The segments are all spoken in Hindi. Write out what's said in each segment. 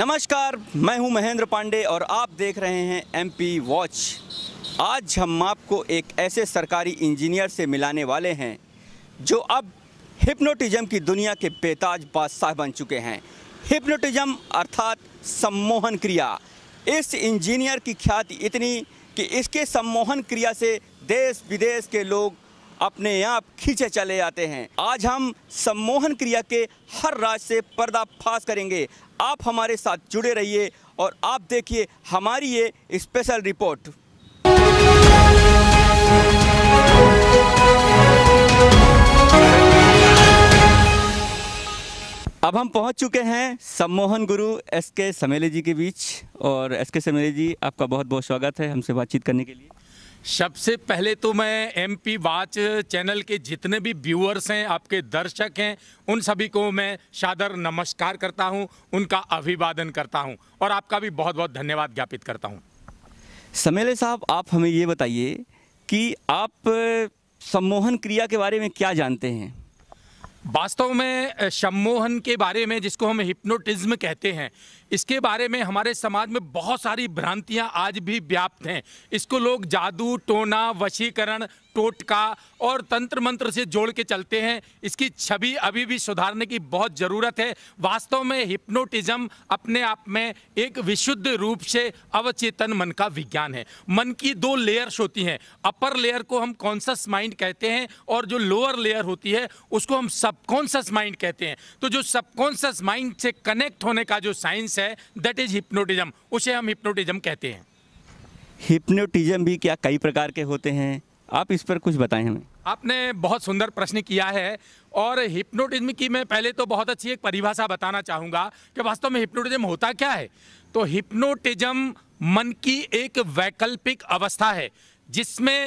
नमस्कार मैं हूं महेंद्र पांडे और आप देख रहे हैं एमपी वॉच आज हम आपको एक ऐसे सरकारी इंजीनियर से मिलाने वाले हैं जो अब हिप्नोटिज्म की दुनिया के बेताज बादशाह बन चुके हैं हिप्नोटिज्म अर्थात सम्मोहन क्रिया इस इंजीनियर की ख्याति इतनी कि इसके सम्मोहन क्रिया से देश विदेश के लोग अपने आप खींचे चले जाते हैं आज हम सम्मोहन क्रिया के हर राज से पर्दाफाश करेंगे आप हमारे साथ जुड़े रहिए और आप देखिए हमारी ये स्पेशल रिपोर्ट अब हम पहुंच चुके हैं सम्मोहन गुरु एस के समेले जी के बीच और एस के समेले जी आपका बहुत बहुत स्वागत है हमसे बातचीत करने के लिए सबसे पहले तो मैं एम पी वाच चैनल के जितने भी व्यूअर्स हैं आपके दर्शक हैं उन सभी को मैं सादर नमस्कार करता हूं, उनका अभिवादन करता हूं और आपका भी बहुत बहुत धन्यवाद ज्ञापित करता हूं। समेले साहब आप हमें ये बताइए कि आप सम्मोहन क्रिया के बारे में क्या जानते हैं वास्तव में सम्मोहन के बारे में जिसको हम हिप्नोटिज्म कहते हैं इसके बारे में हमारे समाज में बहुत सारी भ्रांतियां आज भी व्याप्त हैं इसको लोग जादू टोना वशीकरण टोटका और तंत्र मंत्र से जोड़ के चलते हैं इसकी छवि अभी भी सुधारने की बहुत ज़रूरत है वास्तव में हिप्नोटिज्म अपने आप में एक विशुद्ध रूप से अवचेतन मन का विज्ञान है मन की दो लेयर्स होती हैं अपर लेयर को हम कॉन्सस माइंड कहते हैं और जो लोअर लेयर होती है उसको हम सबकॉन्सस माइंड कहते हैं तो जो सबकॉन्सस माइंड से कनेक्ट होने का जो साइंस है दैट इज हिप्नोटिज्म उसे हम हिप्नोटिज्म कहते हैं हिप्नोटिज्म भी क्या कई प्रकार के होते हैं आप इस पर कुछ बताएं हमें आपने बहुत सुंदर प्रश्न किया है और हिप्नोटिज्म की मैं पहले तो बहुत अच्छी एक परिभाषा बताना चाहूँगा कि वास्तव में हिप्नोटिज्म होता क्या है तो हिप्नोटिज्म मन की एक वैकल्पिक अवस्था है जिसमें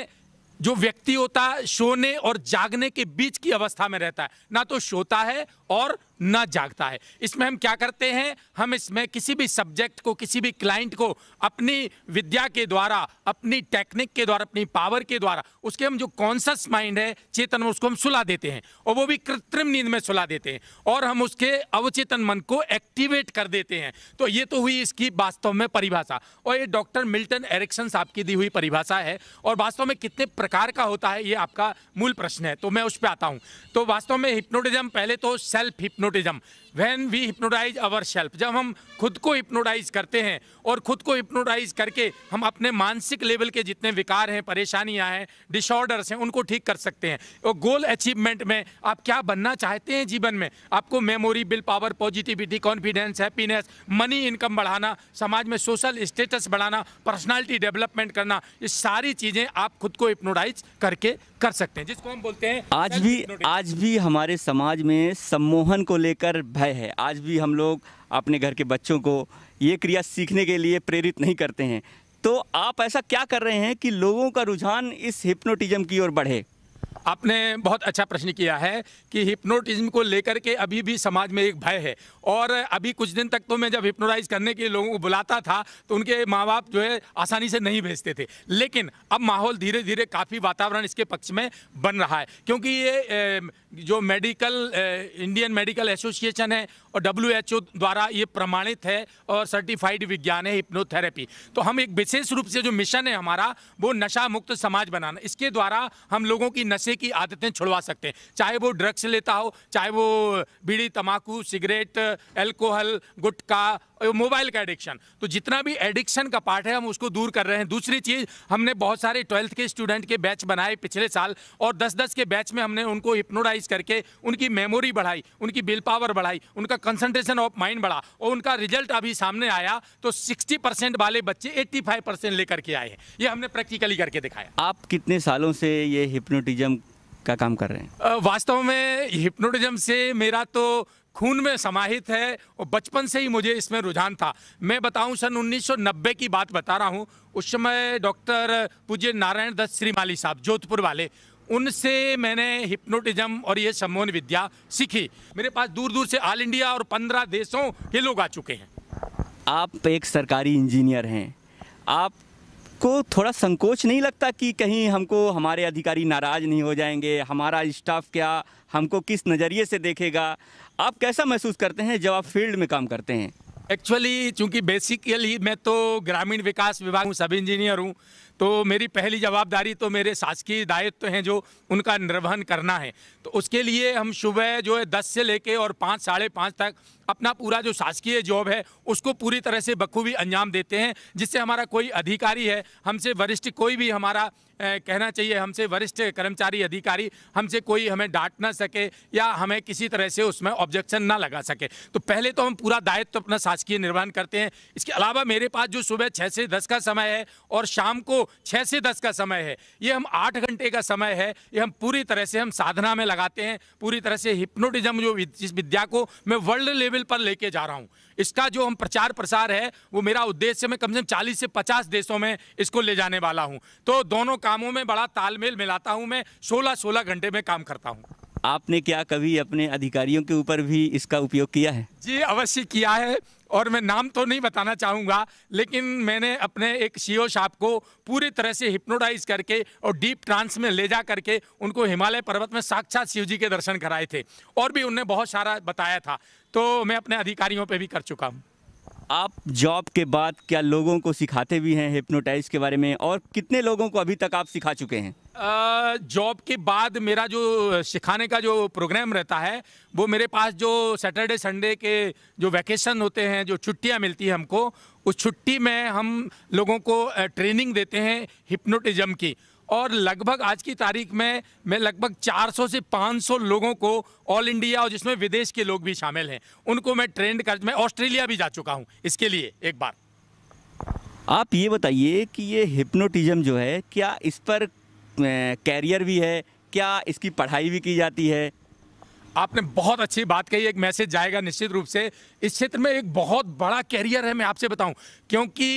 जो व्यक्ति होता है सोने और जागने के बीच की अवस्था में रहता है ना तो सोता है और ना जागता है इसमें हम क्या करते हैं हम इसमें किसी भी सब्जेक्ट को किसी भी क्लाइंट को अपनी विद्या के द्वारा अपनी टेक्निक के द्वारा अपनी पावर के द्वारा उसके हम जो कॉन्सियस माइंड है चेतन उसको हम सुला देते हैं और वो भी कृत्रिम नींद में सुला देते हैं और हम उसके अवचेतन मन को एक्टिवेट कर देते हैं तो ये तो हुई इसकी वास्तव में परिभाषा और ये डॉक्टर मिल्टन एरिक्सन साहब की दी हुई परिभाषा है और वास्तव में कितने प्रकार का होता है ये आपका मूल प्रश्न है तो मैं उस पर आता हूँ तो वास्तव में हिप्नोटिज्म पहले तो self hypno hypnotism when we hypnotize our self जब हम खुद को हिप्नोटाइज करते हैं और खुद को हिप्नोटाइज करके हम अपने मानसिक लेवल के जितने विकार हैं परेशानियां हैं डिसऑर्डर्स हैं उनको ठीक कर सकते हैं और गोल अचीवमेंट में आप क्या बनना चाहते हैं जीवन में आपको memory will power positivity confidence happiness money income बढ़ाना समाज में सोशल स्टेटस बढ़ाना पर्सनैलिटी डेवलपमेंट करना ये सारी चीज़ें आप खुद को हिप्नोटाइज करके कर सकते हैं जिसको हम बोलते हैं आज भी आज भी हमारे समाज में सम्मोहन को लेकर भय है आज भी हम लोग अपने घर के बच्चों को ये क्रिया सीखने के लिए प्रेरित नहीं करते हैं तो आप ऐसा क्या कर रहे हैं कि लोगों का रुझान इस हिप्नोटिज्म की ओर बढ़े आपने बहुत अच्छा प्रश्न किया है कि हिप्नोटिज्म को लेकर के अभी भी समाज में एक भय है और अभी कुछ दिन तक तो मैं जब हिप्नोटाइज करने के लोगों को बुलाता था तो उनके माँ बाप जो है आसानी से नहीं भेजते थे लेकिन अब माहौल धीरे धीरे काफ़ी वातावरण इसके पक्ष में बन रहा है क्योंकि ये ए, जो मेडिकल इंडियन मेडिकल एसोसिएशन है और डब्ल्यू द्वारा ये प्रमाणित है और सर्टिफाइड विज्ञान है हिप्नोथेरेपी तो हम एक विशेष रूप से जो मिशन है हमारा वो नशा मुक्त समाज बनाना इसके द्वारा हम लोगों की नशे की आदतें छुड़वा सकते हैं चाहे वो ड्रग्स लेता हो चाहे वो बीड़ी तम्बाकू सिगरेट एल्कोहल गुटखा मोबाइल का एडिक्शन तो जितना भी एडिक्शन का पार्ट है हम उसको दूर कर रहे हैं दूसरी चीज़ हमने बहुत सारे ट्वेल्थ के स्टूडेंट के बैच बनाए पिछले साल और दस दस के बैच में हमने उनको हिप्नोडाइज करके उनकी मेमोरी बढ़ाई उनकी बिल पावर बढ़ाई उनका कंसंट्रेशन ऑफ माइंड बढ़ा और उनका रिजल्ट अभी सामने आया तो सिक्सटी वाले बच्चे एट्टी लेकर के आए हैं ये हमने प्रैक्टिकली करके दिखाया आप कितने सालों से ये हिप्नोटिज्म का काम कर रहे हैं वास्तव में हिप्नोटिज्म से मेरा तो खून में समाहित है और बचपन से ही मुझे इसमें रुझान था मैं बताऊं सन 1990 की बात बता रहा हूं उस समय डॉक्टर पूज्य नारायण दत्त श्रीमाली साहब जोधपुर वाले उनसे मैंने हिप्नोटिज्म और ये सम्मोहन विद्या सीखी मेरे पास दूर दूर से ऑल इंडिया और पंद्रह देशों के लोग आ चुके हैं आप तो एक सरकारी इंजीनियर हैं आप को थोड़ा संकोच नहीं लगता कि कहीं हमको हमारे अधिकारी नाराज़ नहीं हो जाएंगे हमारा स्टाफ क्या हमको किस नज़रिए से देखेगा आप कैसा महसूस करते हैं जब आप फील्ड में काम करते हैं एक्चुअली चूंकि बेसिकली मैं तो ग्रामीण विकास विभाग हूँ सब इंजीनियर हूँ तो मेरी पहली जवाबदारी तो मेरे शासकीय दायित्व तो हैं जो उनका निर्वहन करना है तो उसके लिए हम सुबह जो है दस से लेके और पाँच साढ़े पाँच तक अपना पूरा जो शासकीय जॉब है उसको पूरी तरह से बखूबी अंजाम देते हैं जिससे हमारा कोई अधिकारी है हमसे वरिष्ठ कोई भी हमारा ए, कहना चाहिए हमसे वरिष्ठ कर्मचारी अधिकारी हमसे कोई हमें डांट ना सके या हमें किसी तरह से उसमें ऑब्जेक्शन ना लगा सके तो पहले तो हम पूरा दायित्व तो अपना शासकीय निर्वहन करते हैं इसके अलावा मेरे पास जो सुबह छः से दस का समय है और शाम को छः से दस का समय है ये हम आठ घंटे का समय है ये हम पूरी तरह से हम साधना में लगाते हैं पूरी तरह से हिप्नोटिज्म जो जिस विद्या को मैं वर्ल्ड लेवल पर लेके जा रहा हूँ इसका जो हम प्रचार प्रसार है वो मेरा उद्देश्य मैं कम से कम चालीस से पचास देशों में इसको ले जाने वाला हूँ तो दोनों कामों में बड़ा तालमेल मिलाता हूँ मैं सोलह सोलह घंटे में काम करता हूँ आपने क्या कभी अपने अधिकारियों के ऊपर भी इसका उपयोग किया है जी अवश्य किया है और मैं नाम तो नहीं बताना चाहूँगा लेकिन मैंने अपने एक सीओ e साहब को पूरी तरह से हिप्नोटाइज करके और डीप ट्रांस में ले जा करके उनको हिमालय पर्वत में साक्षात शिव जी के दर्शन कराए थे और भी उनने बहुत सारा बताया था तो मैं अपने अधिकारियों पर भी कर चुका हूँ आप जॉब के बाद क्या लोगों को सिखाते भी हैं हिप्नोटाइज के बारे में और कितने लोगों को अभी तक आप सिखा चुके हैं जॉब के बाद मेरा जो सिखाने का जो प्रोग्राम रहता है वो मेरे पास जो सैटरडे संडे के जो वैकेशन होते हैं जो छुट्टियां मिलती हैं हमको उस छुट्टी में हम लोगों को ट्रेनिंग देते हैं हिप्नोटिज्म की और लगभग आज की तारीख में मैं लगभग 400 से 500 लोगों को ऑल इंडिया और जिसमें विदेश के लोग भी शामिल हैं उनको मैं ट्रेंड कर मैं ऑस्ट्रेलिया भी जा चुका हूं इसके लिए एक बार आप ये बताइए कि ये हिप्नोटिज्म जो है क्या इस पर कैरियर भी है क्या इसकी पढ़ाई भी की जाती है आपने बहुत अच्छी बात कही एक मैसेज जाएगा निश्चित रूप से इस क्षेत्र में एक बहुत बड़ा कैरियर है मैं आपसे बताऊं क्योंकि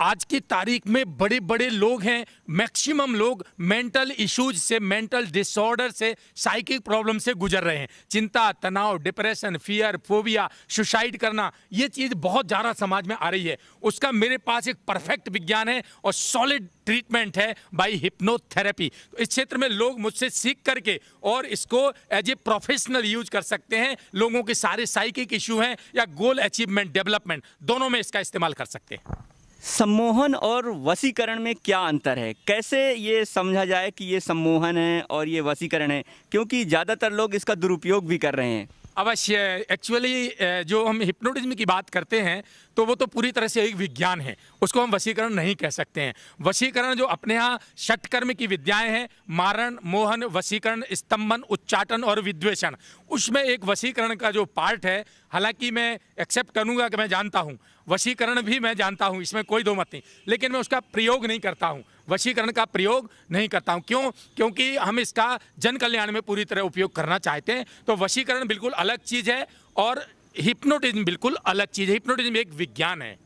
आज की तारीख में बड़े बड़े लोग हैं मैक्सिमम लोग मेंटल इश्यूज से मेंटल डिसऑर्डर से साइकिक प्रॉब्लम से गुजर रहे हैं चिंता तनाव डिप्रेशन फियर फोबिया सुसाइड करना ये चीज़ बहुत ज़्यादा समाज में आ रही है उसका मेरे पास एक परफेक्ट विज्ञान है और सॉलिड ट्रीटमेंट है बाई हिप्नोथेरेपी तो इस क्षेत्र में लोग मुझसे सीख करके और इसको एज ए प्रोफेशनल यूज कर सकते हैं लोगों के सारे साइकिक इशू हैं या गोल अचीवमेंट डेवलपमेंट दोनों में इसका इस्तेमाल कर सकते हैं सम्मोहन और वसीकरण में क्या अंतर है कैसे ये समझा जाए कि ये सम्मोहन है और ये वसीकरण है क्योंकि ज़्यादातर लोग इसका दुरुपयोग भी कर रहे हैं अवश्य एक्चुअली जो हम हिप्नोटिज्म की बात करते हैं तो वो तो पूरी तरह से एक विज्ञान है उसको हम वशीकरण नहीं कह सकते हैं वशीकरण जो अपने यहाँ षटकर्म की विद्याएं हैं मारण मोहन वशीकरण स्तंभन उच्चाटन और विद्वेषण उसमें एक वशीकरण का जो पार्ट है हालांकि मैं एक्सेप्ट करूँगा कि मैं जानता हूँ वशीकरण भी मैं जानता हूँ इसमें कोई दो मत नहीं लेकिन मैं उसका प्रयोग नहीं करता हूँ वशीकरण का प्रयोग नहीं करता हूँ क्यों क्योंकि हम इसका जन कल्याण में पूरी तरह उपयोग करना चाहते हैं तो वशीकरण बिल्कुल अलग चीज़ है और हिप्नोटिज्म बिल्कुल अलग चीज़ है हिप्नोटिज्म एक विज्ञान है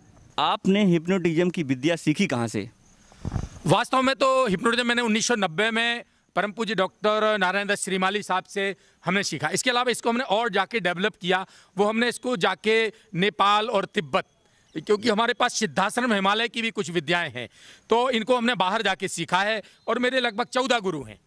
आपने हिप्नोटिज्म की विद्या सीखी कहाँ से वास्तव में तो हिप्नोटिज्म मैंने उन्नीस में परम पूज्य डॉक्टर नारायण दत्त श्रीमाली साहब से हमने सीखा इसके अलावा इसको हमने और जाके डेवलप किया वो हमने इसको जाके नेपाल और तिब्बत क्योंकि हमारे पास सिद्धाश्रम हिमालय की भी कुछ विद्याएं हैं तो इनको हमने बाहर जाके सीखा है और मेरे लगभग चौदह गुरु हैं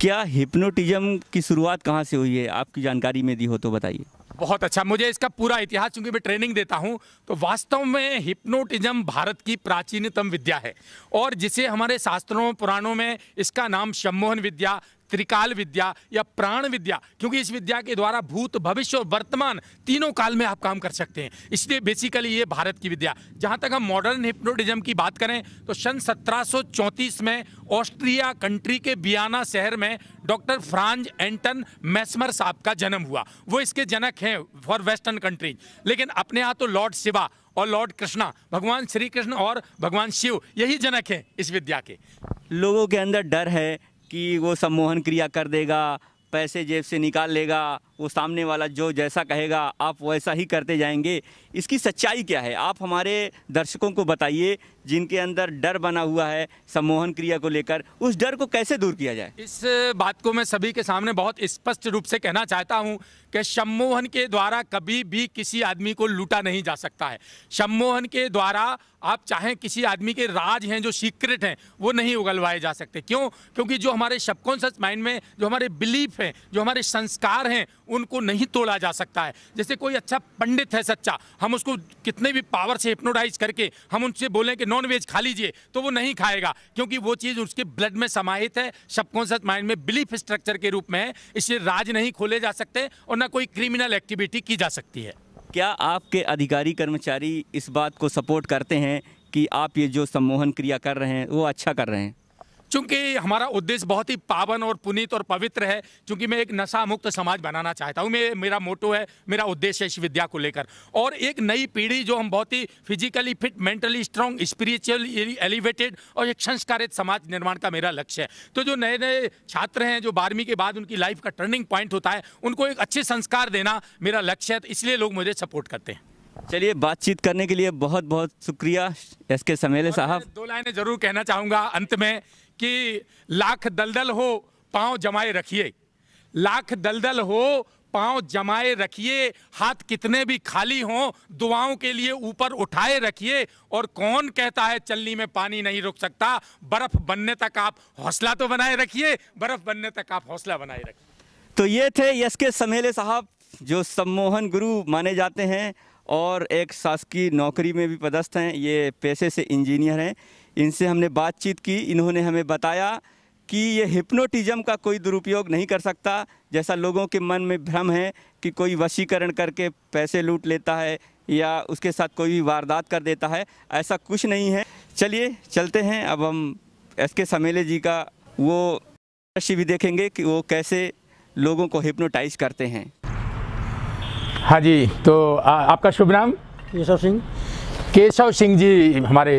क्या हिप्नोटिज्म की शुरुआत कहाँ से हुई है आपकी जानकारी में दी हो तो बताइए बहुत अच्छा मुझे इसका पूरा इतिहास क्योंकि मैं ट्रेनिंग देता हूँ तो वास्तव में हिप्नोटिज्म भारत की प्राचीनतम विद्या है और जिसे हमारे शास्त्रों पुराणों में इसका नाम सम्मोहन विद्या त्रिकाल विद्या या प्राण विद्या क्योंकि इस विद्या के द्वारा भूत भविष्य और वर्तमान तीनों काल में आप काम कर सकते हैं इसलिए बेसिकली ये भारत की विद्या जहाँ तक हम मॉडर्न हिप्नोटिज्म की बात करें तो सन सत्रह में ऑस्ट्रिया कंट्री के बियाना शहर में डॉक्टर फ्रांज एंटन मैसमर साहब का जन्म हुआ वो इसके जनक हैं फॉर वेस्टर्न कंट्रीज लेकिन अपने यहाँ तो लॉर्ड शिवा और लॉर्ड कृष्णा भगवान श्री कृष्ण और भगवान शिव यही जनक हैं इस विद्या के लोगों के अंदर डर है कि वो सम्मोहन क्रिया कर देगा पैसे जेब से निकाल लेगा वो सामने वाला जो जैसा कहेगा आप वैसा ही करते जाएंगे इसकी सच्चाई क्या है आप हमारे दर्शकों को बताइए जिनके अंदर डर बना हुआ है सम्मोहन क्रिया को लेकर उस डर को कैसे दूर किया जाए इस बात को मैं सभी के सामने बहुत स्पष्ट रूप से कहना चाहता हूँ कि सम्मोहन के द्वारा कभी भी किसी आदमी को लूटा नहीं जा सकता है सम्मोहन के द्वारा आप चाहें किसी आदमी के राज हैं जो सीक्रेट हैं वो नहीं उगलवाए जा सकते क्यों क्योंकि जो हमारे सबकॉन्शस माइंड में जो हमारे बिलीफ हैं जो हमारे संस्कार हैं उनको नहीं तोड़ा जा सकता है जैसे कोई अच्छा पंडित है सच्चा हम उसको कितने भी पावर से हिप्नोटाइज करके हम उनसे बोलें कि नॉन वेज खा लीजिए तो वो नहीं खाएगा क्योंकि वो चीज़ उसके ब्लड में समाहित है सबकॉन्शियस माइंड में बिलीफ स्ट्रक्चर के रूप में है इसलिए राज नहीं खोले जा सकते और ना कोई क्रिमिनल एक्टिविटी की जा सकती है क्या आपके अधिकारी कर्मचारी इस बात को सपोर्ट करते हैं कि आप ये जो सम्मोहन क्रिया कर रहे हैं वो अच्छा कर रहे हैं चूंकि हमारा उद्देश्य बहुत ही पावन और पुनीत और पवित्र है चूंकि मैं एक नशा मुक्त समाज बनाना चाहता हूँ मैं मेरा मोटो है मेरा उद्देश्य है इस विद्या को लेकर और एक नई पीढ़ी जो हम बहुत ही physically fit mentally strong spiritually elevated और एक संस्कारित समाज निर्माण का मेरा लक्ष्य है तो जो नए नए छात्र हैं जो बारहवीं के बाद उनकी लाइफ का टर्निंग पॉइंट होता है उनको एक अच्छे संस्कार देना मेरा लक्ष्य है तो इसलिए लोग मुझे सपोर्ट करते हैं चलिए बातचीत करने के लिए बहुत बहुत शुक्रिया एस के समेले साहब दो लाइनें जरूर कहना चाहूँगा अंत में कि लाख दलदल हो पांव जमाए रखिए लाख दलदल हो पांव जमाए रखिए हाथ कितने भी खाली हों दुआओं के लिए ऊपर उठाए रखिए और कौन कहता है चलनी में पानी नहीं रुक सकता बर्फ बनने तक आप हौसला तो बनाए रखिए बर्फ बनने तक आप हौसला बनाए रखिए तो ये थे यश के समेले साहब जो सम्मोहन गुरु माने जाते हैं और एक शासकीय नौकरी में भी पदस्थ हैं ये पैसे से इंजीनियर हैं इनसे हमने बातचीत की इन्होंने हमें बताया कि ये हिप्नोटिज्म का कोई दुरुपयोग नहीं कर सकता जैसा लोगों के मन में भ्रम है कि कोई वशीकरण करके पैसे लूट लेता है या उसके साथ कोई भी वारदात कर देता है ऐसा कुछ नहीं है चलिए चलते हैं अब हम एस के समेले जी का वो दृश्य भी देखेंगे कि वो कैसे लोगों को हिप्नोटाइज करते हैं हाँ जी तो आ, आपका शुभ नाम यशव सिंह केशव सिंह जी हमारे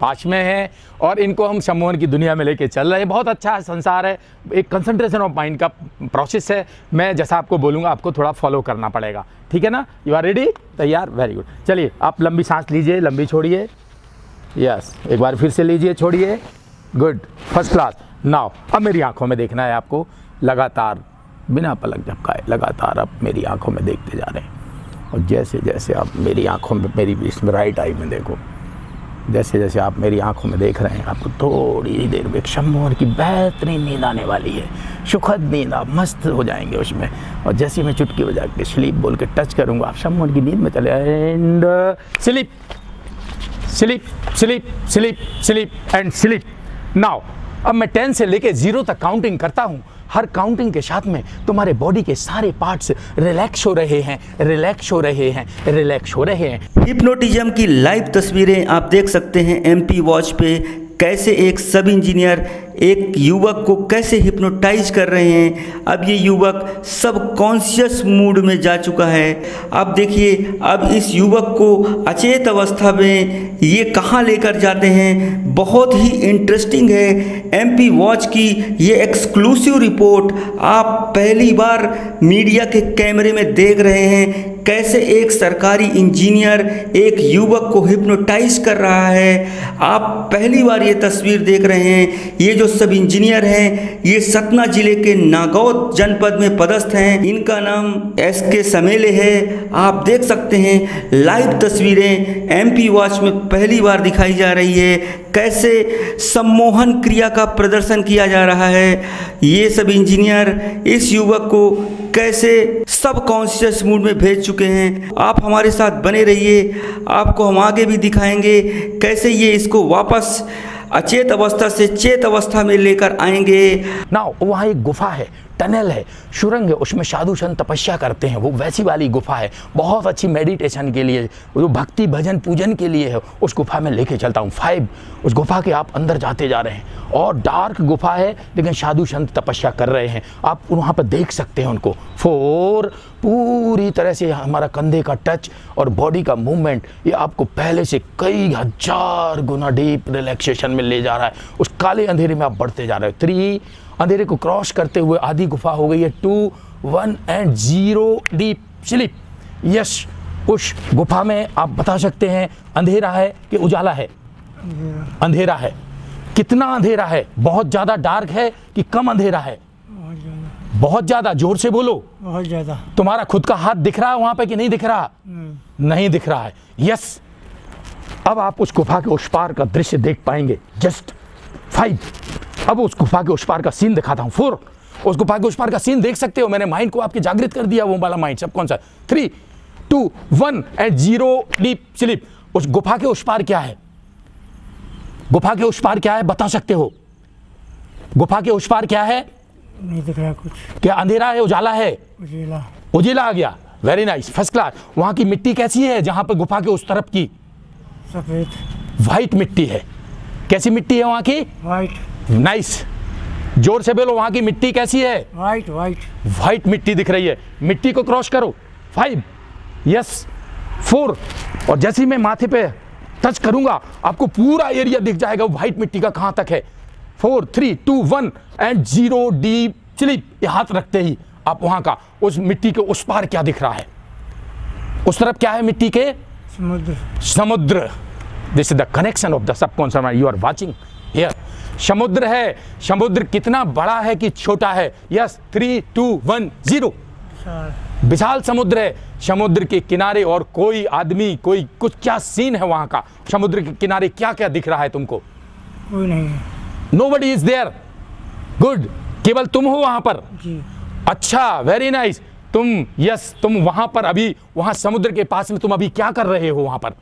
पास में हैं और इनको हम सम्मोहन की दुनिया में लेके चल रहे हैं बहुत अच्छा संसार है एक कंसंट्रेशन ऑफ माइंड का प्रोसेस है मैं जैसा आपको बोलूँगा आपको थोड़ा फॉलो करना पड़ेगा ठीक है ना यू आर रेडी तैयार वेरी गुड चलिए आप लंबी सांस लीजिए लंबी छोड़िए यस एक बार फिर से लीजिए छोड़िए गुड फर्स्ट क्लास नाव अब मेरी आँखों में देखना है आपको लगातार बिना पलक झपकाए लगातार अब मेरी आँखों में देखते जा रहे हैं और जैसे जैसे आप मेरी आंखों में मेरी इसमें राइट आई में देखो जैसे जैसे आप मेरी आंखों में देख रहे हैं आपको थोड़ी ही देर में शम्भोर की बेहतरीन नींद आने वाली है सुखद नींद आप मस्त हो जाएंगे उसमें और जैसे मैं चुटकी बजा के स्लीप बोल के टच करूँगा आप शम्भोर की नींद में चले and sleep sleep sleep sleep sleep and sleep now अब मैं टेन से लेके ज़ीरो तक काउंटिंग करता हूँ हर काउंटिंग के साथ में तुम्हारे बॉडी के सारे पार्ट्स रिलैक्स हो रहे हैं रिलैक्स हो रहे हैं रिलैक्स हो रहे हैं हिप्नोटिज्म की लाइव तस्वीरें आप देख सकते हैं एमपी वॉच पे कैसे एक सब इंजीनियर एक युवक को कैसे हिप्नोटाइज कर रहे हैं अब ये युवक सब कॉन्शियस मूड में जा चुका है अब देखिए अब इस युवक को अचेत अवस्था में ये कहाँ लेकर जाते हैं बहुत ही इंटरेस्टिंग है एमपी वॉच की ये एक्सक्लूसिव रिपोर्ट आप पहली बार मीडिया के कैमरे में देख रहे हैं कैसे एक सरकारी इंजीनियर एक युवक को हिप्नोटाइज कर रहा है आप पहली बार ये तस्वीर देख रहे हैं ये जो जो सब इंजीनियर हैं ये सतना जिले के नागौद जनपद में पदस्थ हैं इनका नाम एस के समेले है आप देख सकते हैं लाइव तस्वीरें एमपी वॉच में पहली बार दिखाई जा रही है कैसे सम्मोहन क्रिया का प्रदर्शन किया जा रहा है ये सब इंजीनियर इस युवक को कैसे सब कॉन्शियस मूड में भेज चुके हैं आप हमारे साथ बने रहिए आपको हम आगे भी दिखाएंगे कैसे ये इसको वापस अचेत अवस्था से चेत अवस्था में लेकर आएंगे ना वहाँ एक गुफा है टनल है सुरंग है उसमें साधु संत तपस्या करते हैं वो वैसी वाली गुफा है बहुत अच्छी मेडिटेशन के लिए जो भक्ति भजन पूजन के लिए है उस गुफा में लेके चलता हूँ फाइव उस गुफा के आप अंदर जाते जा रहे हैं और डार्क गुफा है लेकिन साधु संत तपस्या कर रहे हैं आप वहाँ पर देख सकते हैं उनको फोर पूरी तरह से हमारा कंधे का टच और बॉडी का मूवमेंट ये आपको पहले से कई हज़ार गुना डीप रिलैक्सेशन में ले जा रहा है उस काले अंधेरे में आप बढ़ते जा रहे हो थ्री अंधेरे को क्रॉस करते हुए आधी गुफा हो गई है two one and zero deep sleep yes उस गुफा में आप बता सकते हैं अंधेरा है कि उजाला है अंधेरा है कितना अंधेरा है बहुत ज़्यादा डार्क है कि कम अंधेरा है बहुत ज्यादा जोर से बोलो बहुत ज्यादा तुम्हारा खुद का हाथ दिख रहा है वहां पे कि नहीं दिख रहा नहीं, नहीं दिख रहा है यस अब आप उस गुफा के उस पार का दृश्य देख पाएंगे जस्ट फाइव अब उस गुफा के उस पार का सीन दिखाता हूँ फोर उस गुफा के उस पार का सीन देख सकते हो मैंने माइंड को आपके जागृत कर दिया वो वाला माइंड सब कौन सा three two one and zero deep sleep उस गुफा के उस पार क्या है गुफा के उस पार क्या है बता सकते हो गुफा के उस पार क्या है नहीं दिख रहा कुछ क्या अंधेरा है उजाला है उजेला उजेला आ गया वेरी नाइस फर्स्ट क्लास वहां की मिट्टी कैसी है जहां पर गुफा के उस तरफ की सफेद व्हाइट मिट्टी है कैसी मिट्टी है वहाँ की वाइट नाइस जोर से बोलो वहाँ की मिट्टी कैसी है वाइट वाइट वाइट मिट्टी दिख रही है मिट्टी को क्रॉस करो फाइव यस फोर और जैसे ही मैं माथे पे टच करूंगा आपको पूरा एरिया दिख जाएगा व्हाइट मिट्टी का कहाँ तक है four three two one and zero deep sleep हाथ रखते ही आप वहाँ का उस मिट्टी के उस पार क्या दिख रहा है उस तरफ क्या है मिट्टी के समुद्र समुद्र this is the connection of the subconscious mind you are watching here समुद्र है समुद्र कितना बड़ा है कि छोटा है yes three two one zero विशाल समुद्र है समुद्र के किनारे और कोई आदमी कोई कुछ क्या सीन है वहां का समुद्र के किनारे क्या क्या दिख रहा है तुमको कोई नहीं nobody is there good केवल तुम हो वहां पर जी। अच्छा वेरी नाइस nice. तुम यस तुम वहां पर अभी वहां समुद्र के पास में तुम अभी क्या कर रहे हो वहां पर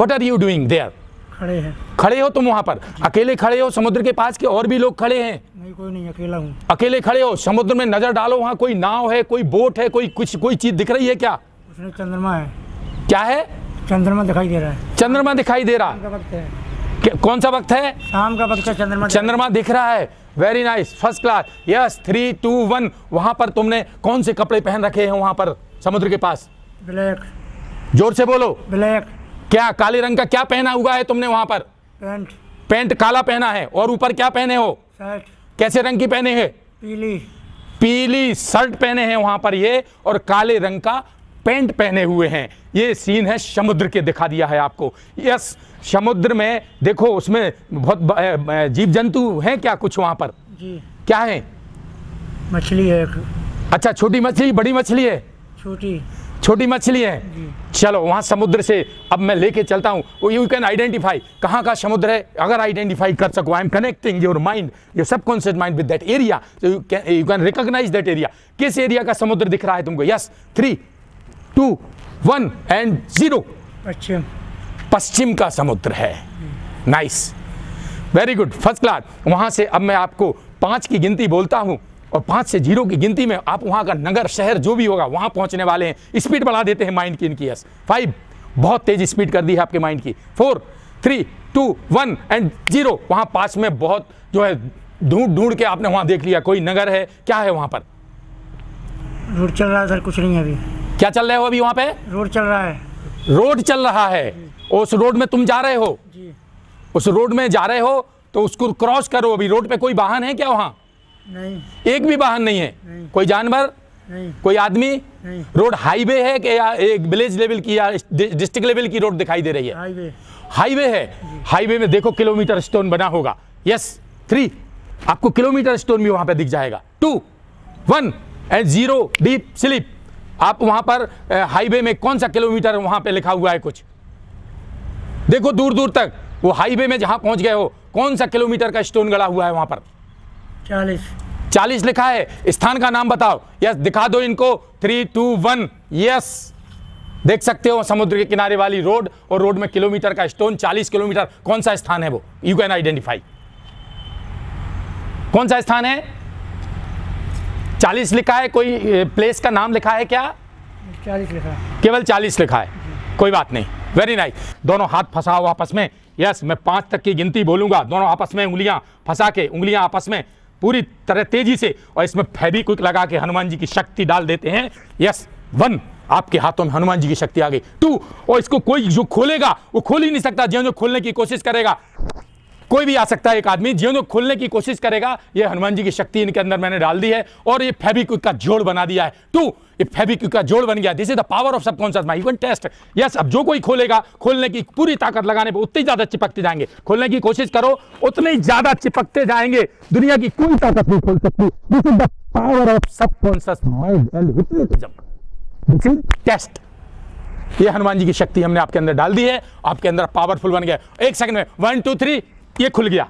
what are you doing there खड़े हैं खड़े हो तुम वहाँ पर अकेले खड़े हो समुद्र के पास के और भी लोग खड़े हैं नहीं कोई नहीं अकेला हूँ अकेले खड़े हो समुद्र में नजर डालो वहाँ कोई नाव है कोई बोट है कोई कुछ कोई चीज दिख रही है क्या उसमें चंद्रमा है क्या है चंद्रमा दिखाई दे रहा है चंद्रमा दिखाई दे रहा है कौन सा वक्त है शाम का वक्त है चंद्रमा चंद्रमा दिख रहा है very nice first class yes three two one वहाँ पर तुमने कौन से कपड़े पहन रखे हैं वहाँ पर समुद्र के पास ब्लैक जोर से बोलो ब्लैक क्या काले रंग का क्या पहना हुआ है तुमने वहां पर पेंट पेंट काला पहना है और ऊपर क्या पहने हो शर्ट कैसे रंग की पहने है पीली पीली शर्ट पहने हैं वहां पर ये और काले रंग का पेंट पहने हुए हैं ये सीन है समुद्र के दिखा दिया है आपको यस समुद्र में देखो उसमें बहुत जीव जंतु हैं क्या कुछ वहां पर जी क्या है मछली है अच्छा छोटी मछली बड़ी मछली है छोटी छोटी मछली है चलो वहां समुद्र से अब मैं लेके चलता हूँ यू कैन आइडेंटिफाई कहाँ का समुद्र है अगर आइडेंटिफाई कर सको I am connecting your mind your subconscious mind with that area you can you can recognise that area किस एरिया का समुद्र दिख रहा है तुमको yes three two one and zero पश्चिम पश्चिम का समुद्र है nice very good first class वहां से अब मैं आपको पांच की गिनती बोलता हूँ और पांच से जीरो की गिनती में आप वहां का नगर शहर जो भी होगा वहां पहुंचने वाले हैं स्पीड बढ़ा देते हैं माइंड की इनकी यस फाइव बहुत तेज स्पीड कर दी है आपके माइंड की four three two one and zero वहाँ पास में बहुत जो है ढूंढ ढूंढ के आपने वहां देख लिया कोई नगर है क्या है वहां पर रोड चल रहा है सर कुछ नहीं है अभी क्या चल रहे हो अभी वहां पे रोड चल रहा है रोड चल रहा है उस रोड में तुम जा रहे हो उस रोड में जा रहे हो तो उसको क्रॉस करो अभी रोड पे कोई वाहन है क्या वहाँ नहीं एक भी वाहन नहीं है कोई जानवर कोई आदमी रोड हाईवे है कि एक विलेज लेवल की या डिस्ट्रिक्ट लेवल की रोड दिखाई दे रही है हाईवे है हाईवे में देखो किलोमीटर स्टोन बना होगा यस थ्री आपको किलोमीटर स्टोन भी वहां पर दिख जाएगा two one and zero deep sleep आप वहां पर हाईवे में कौन सा किलोमीटर वहां पर लिखा हुआ है कुछ देखो दूर दूर तक वो हाईवे में जहां पहुंच गए हो कौन सा किलोमीटर का स्टोन गड़ा हुआ है वहां पर चालीस चालीस लिखा है स्थान का नाम बताओ यस दिखा दो इनको थ्री टू वन यस देख सकते हो समुद्र के किनारे वाली रोड और रोड में किलोमीटर का स्टोन चालीस किलोमीटर कौन सा स्थान है वो यू कैन आइडेंटिफाई कौन सा स्थान है चालीस लिखा है कोई प्लेस का नाम लिखा है क्या चालीस लिखा है केवल चालीस लिखा है कोई बात नहीं वेरी नाइस nice. दोनों हाथ फंसा हो आपस में यस yes, मैं पांच तक की गिनती बोलूंगा दोनों आपस में उंगलियां फंसा के उंगलियां आपस में पूरी तरह तेजी से और इसमें फेबिक्विक लगा के हनुमान जी की शक्ति डाल देते हैं यस वन आपके हाथों में हनुमान जी की शक्ति आ गई टू और इसको कोई जो खोलेगा वो खोल ही नहीं सकता ज्यों जो खोलने की कोशिश करेगा कोई भी आ सकता है एक आदमी ज्यों जो खोलने की कोशिश करेगा ये हनुमान जी की शक्ति इनके अंदर मैंने डाल दी है और ये फेबिक्विक का जोड़ बना दिया है टू ये फेबिक का जोड़ बन गया this is the power of subconscious mind even test yes अब जो कोई खोलेगा खोलने की पूरी ताकत लगाने पर उतनी ज्यादा चिपकते जाएंगे खोलने की कोशिश करो उतने ज्यादा चिपकते जाएंगे दुनिया की कोई ताकत नहीं खोल सकती this is the power of subconscious mind and hypnotism this is test ये हनुमान जी की शक्ति हमने आपके अंदर डाल दी है आपके अंदर पावरफुल बन गया एक सेकंड में वन टू थ्री ये खुल गया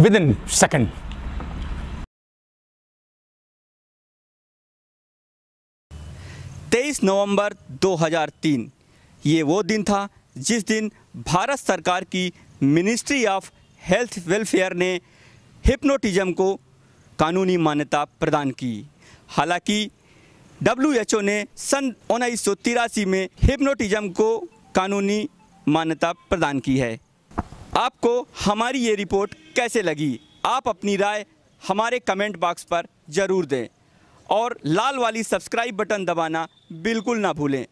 विद इन सेकंड तेईस नवंबर 2003 ये वो दिन था जिस दिन भारत सरकार की मिनिस्ट्री ऑफ हेल्थ वेलफेयर ने हिप्नोटिज्म को कानूनी मान्यता प्रदान की हालांकि डब्ल्यू ने सन उन्नीस में हिप्नोटिज्म को कानूनी मान्यता प्रदान की है आपको हमारी ये रिपोर्ट कैसे लगी आप अपनी राय हमारे कमेंट बॉक्स पर ज़रूर दें और लाल वाली सब्सक्राइब बटन दबाना बिल्कुल ना भूलें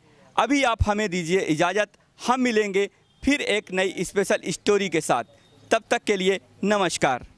अभी आप हमें दीजिए इजाज़त हम मिलेंगे फिर एक नई स्पेशल स्टोरी के साथ तब तक के लिए नमस्कार